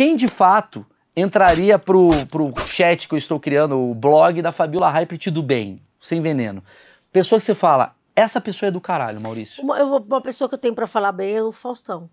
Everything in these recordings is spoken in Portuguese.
quem de fato entraria pro, pro chat que eu estou criando, o blog da Fabiola Hypert do bem, sem veneno. Pessoa que você fala, essa pessoa é do caralho, Maurício. Uma, uma pessoa que eu tenho para falar bem é o Faustão.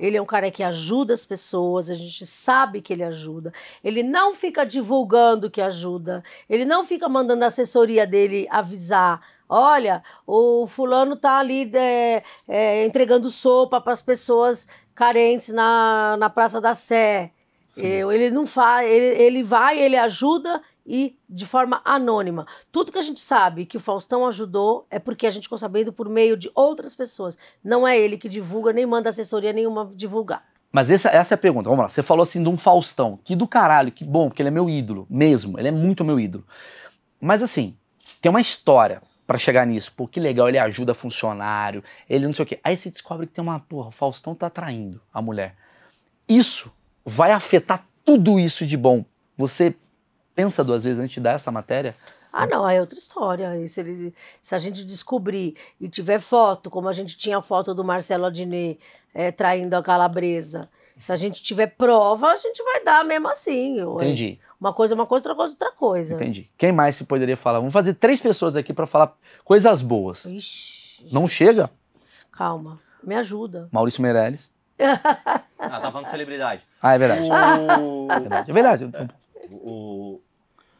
Ele é um cara que ajuda as pessoas, a gente sabe que ele ajuda. Ele não fica divulgando que ajuda. Ele não fica mandando a assessoria dele avisar. Olha, o fulano tá ali é, é, entregando sopa para as pessoas carentes na, na Praça da Sé. Eu, ele não faz, ele, ele vai, ele ajuda e de forma anônima. Tudo que a gente sabe que o Faustão ajudou é porque a gente ficou sabendo por meio de outras pessoas. Não é ele que divulga, nem manda assessoria nenhuma divulgar. Mas essa, essa é a pergunta. Vamos lá. Você falou assim de um Faustão. Que do caralho, que bom, porque ele é meu ídolo mesmo. Ele é muito meu ídolo. Mas assim, tem uma história para chegar nisso. Pô, que legal, ele ajuda funcionário, ele não sei o quê. Aí você descobre que tem uma, porra, o Faustão tá traindo a mulher. Isso vai afetar tudo isso de bom. Você pensa duas vezes antes de dar essa matéria? Ah, não, é outra história. E se, ele, se a gente descobrir e tiver foto, como a gente tinha a foto do Marcelo Adnet é, traindo a calabresa, se a gente tiver prova, a gente vai dar mesmo assim. Entendi. Uma coisa é uma coisa, outra coisa é outra coisa. Entendi. Quem mais se poderia falar? Vamos fazer três pessoas aqui para falar coisas boas. Ixi. Não chega? Calma, me ajuda. Maurício Meirelles. ah, tá falando de celebridade. Ah, é verdade. O... É verdade. É verdade. É. O...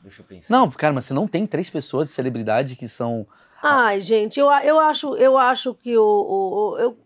Deixa eu pensar. Não, cara, mas você não tem três pessoas de celebridade que são... Ai, gente, eu, eu, acho, eu acho que o, o, o eu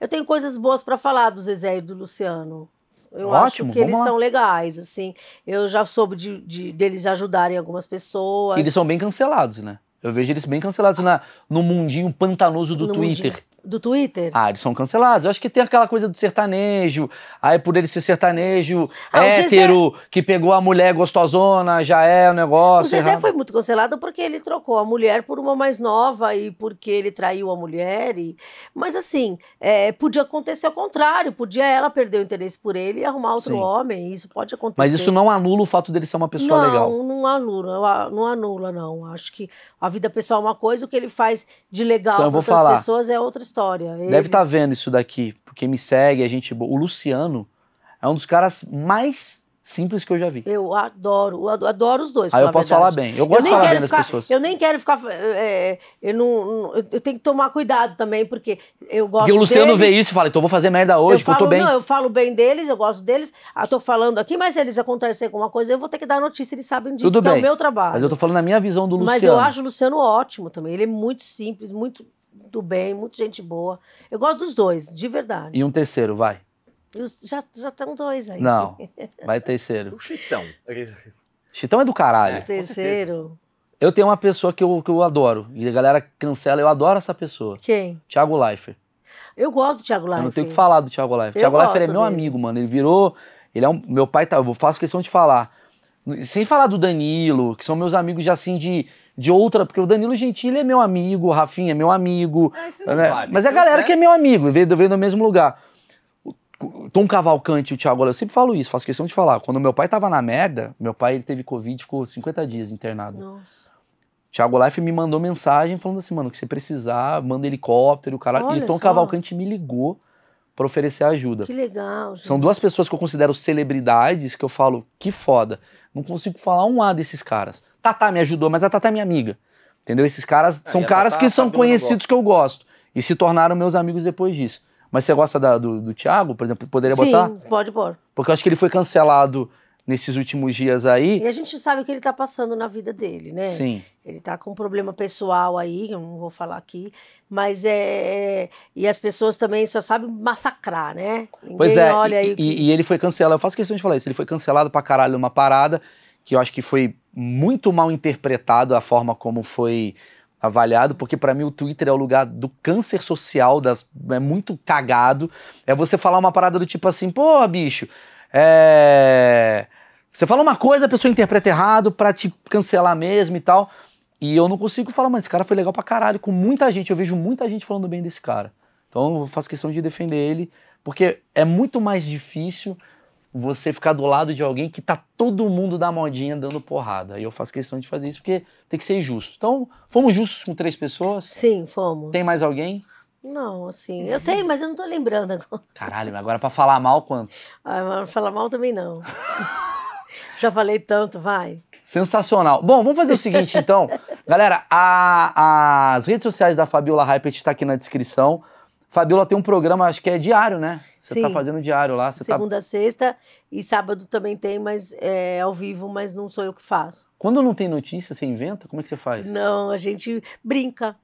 eu tenho coisas boas para falar do Zezé e do Luciano. Eu Ótimo, acho que eles lá. são legais, assim. Eu já soube de, de, deles ajudarem algumas pessoas. Eles são bem cancelados, né? Eu vejo eles bem cancelados na, no mundinho pantanoso do no Twitter. Mundinho. Do Twitter? Ah, eles são cancelados. Eu acho que tem aquela coisa do sertanejo. Aí, por ele ser sertanejo, ah, hétero, Zezé... que pegou a mulher gostosona, já é o negócio. O Zezé errado. foi muito cancelado porque ele trocou a mulher por uma mais nova e porque ele traiu a mulher. E... Mas, assim, é, podia acontecer ao contrário. Podia ela perder o interesse por ele e arrumar outro Sim. homem. Isso pode acontecer. Mas isso não anula o fato dele ser uma pessoa não, legal? Não, não anula. Não anula, não. Acho que a vida pessoal é uma coisa, o que ele faz de legal então, para outras falar. pessoas é outra história história. Ele... Deve estar tá vendo isso daqui, porque me segue, a é gente O Luciano é um dos caras mais simples que eu já vi. Eu adoro, eu adoro os dois. eu posso falar bem. Eu gosto eu de falar bem ficar, das pessoas. Eu nem quero ficar. É, eu não. Eu tenho que tomar cuidado também, porque eu gosto. E o Luciano deles, vê isso e fala, então vou fazer merda hoje, eu, falo, bem. Não, eu falo bem deles, eu gosto deles. Eu ah, falando aqui, mas se eles acontecerem alguma coisa, eu vou ter que dar notícia, eles sabem disso, Tudo bem, é o meu trabalho. Mas eu tô falando a minha visão do Luciano. Mas eu acho o Luciano ótimo também. Ele é muito simples, muito do bem, muita gente boa. Eu gosto dos dois, de verdade. E um terceiro, vai. já estão dois aí. Não, vai terceiro. O Chitão. Chitão é do caralho. O é, terceiro. Eu tenho uma pessoa que eu, que eu adoro. E a galera cancela, eu adoro essa pessoa. Quem? Tiago Leifert. Eu gosto do Tiago Leifert. Eu não tenho que falar do Thiago Leifert. Tiago Leifert é meu dele. amigo, mano. Ele virou. Ele é um, meu pai tá. Eu faço questão de falar. Sem falar do Danilo, que são meus amigos já assim de, de outra, porque o Danilo Gentili é meu amigo, o Rafinha é meu amigo. É, né? vale, Mas é a galera né? que é meu amigo, veio, veio do mesmo lugar. Tom Cavalcante e o Thiago, eu sempre falo isso, faço questão de falar. Quando meu pai tava na merda, meu pai ele teve Covid, ficou 50 dias internado. Nossa. Thiago Life me mandou mensagem falando assim, mano, que você precisar, manda helicóptero, o cara. Olha e o Tom só. Cavalcante me ligou para oferecer ajuda. Que legal. Gente. São duas pessoas que eu considero celebridades que eu falo, que foda. Não consigo falar um A desses caras. Tatá me ajudou, mas a Tatá é minha amiga. Entendeu? Esses caras são caras que são conhecidos que eu gosto e se tornaram meus amigos depois disso. Mas você gosta da, do, do Thiago, por exemplo? Poderia Sim, botar? Sim, pode pôr. Porque eu acho que ele foi cancelado nesses últimos dias aí. E a gente sabe o que ele está passando na vida dele, né? Sim. Ele está com um problema pessoal aí, eu não vou falar aqui, mas é, é, e as pessoas também só sabem massacrar, né? Ninguém pois é. Olha e, aí... e, e ele foi cancelado. Eu faço questão de falar isso. Ele foi cancelado pra caralho numa parada que eu acho que foi muito mal interpretado a forma como foi avaliado, porque para mim o Twitter é o lugar do câncer social, das, é muito cagado. É você falar uma parada do tipo assim, pô, bicho, é você fala uma coisa, a pessoa interpreta errado para te cancelar mesmo e tal. E eu não consigo falar, mas esse cara foi legal pra caralho, com muita gente. Eu vejo muita gente falando bem desse cara. Então eu faço questão de defender ele, porque é muito mais difícil você ficar do lado de alguém que tá todo mundo da modinha dando porrada. E eu faço questão de fazer isso, porque tem que ser justo. Então, fomos justos com três pessoas? Sim, fomos. Tem mais alguém? Não, assim, eu tenho, mas eu não tô lembrando agora. Caralho, agora para falar mal, quanto? Ah, falar mal também não. Já falei tanto, vai. Sensacional. Bom, vamos fazer o seguinte, então. Galera, a, as redes sociais da Fabiola Hypert está aqui na descrição. Fabiola tem um programa, acho que é diário, né? Você está tá fazendo diário lá. Tá Segunda tá... sexta e sábado também tem, mas é ao vivo, mas não sou eu que faço. Quando não tem notícia, você inventa? Como é que você faz? Não, a gente brinca.